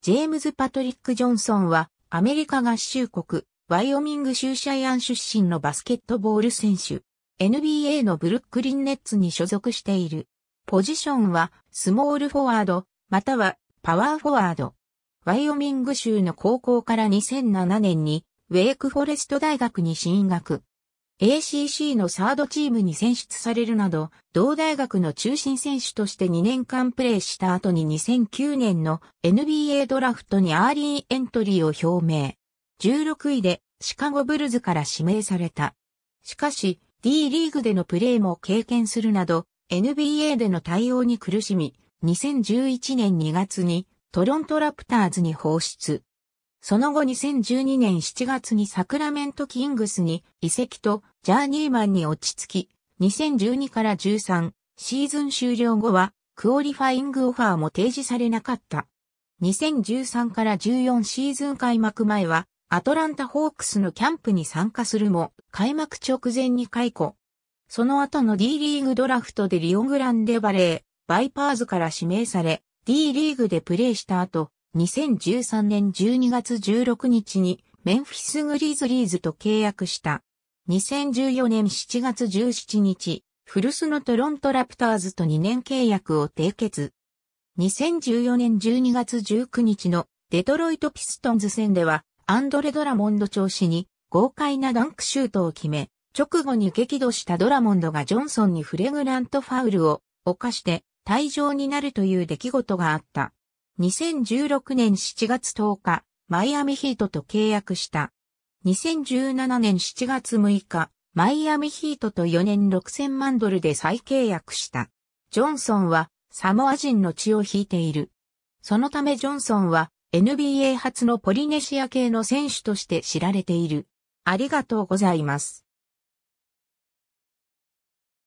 ジェームズ・パトリック・ジョンソンは、アメリカ合衆国、ワイオミング州シャイアン出身のバスケットボール選手。NBA のブルックリンネッツに所属している。ポジションは、スモールフォワード、または、パワーフォワード。ワイオミング州の高校から2007年に、ウェイクフォレスト大学に進学。ACC のサードチームに選出されるなど、同大学の中心選手として2年間プレーした後に2009年の NBA ドラフトにアーリーエントリーを表明。16位でシカゴブルズから指名された。しかし、D リーグでのプレーも経験するなど、NBA での対応に苦しみ、2011年2月にトロントラプターズに放出。その後2012年7月にサクラメントキングスに移籍とジャーニーマンに落ち着き、2012から13シーズン終了後はクオリファイングオファーも提示されなかった。2013から14シーズン開幕前はアトランタホークスのキャンプに参加するも開幕直前に解雇。その後の D リーグドラフトでリオグランデバレー、バイパーズから指名され、D リーグでプレーした後、2013年12月16日にメンフィスグリーズリーズと契約した。2014年7月17日、フルスのトロントラプターズと2年契約を締結。2014年12月19日のデトロイトピストンズ戦では、アンドレ・ドラモンド調子に豪快なダンクシュートを決め、直後に激怒したドラモンドがジョンソンにフレグラントファウルを犯して退場になるという出来事があった。2016年7月10日、マイアミヒートと契約した。2017年7月6日、マイアミヒートと4年6000万ドルで再契約した。ジョンソンはサモア人の血を引いている。そのためジョンソンは NBA 初のポリネシア系の選手として知られている。ありがとうございます。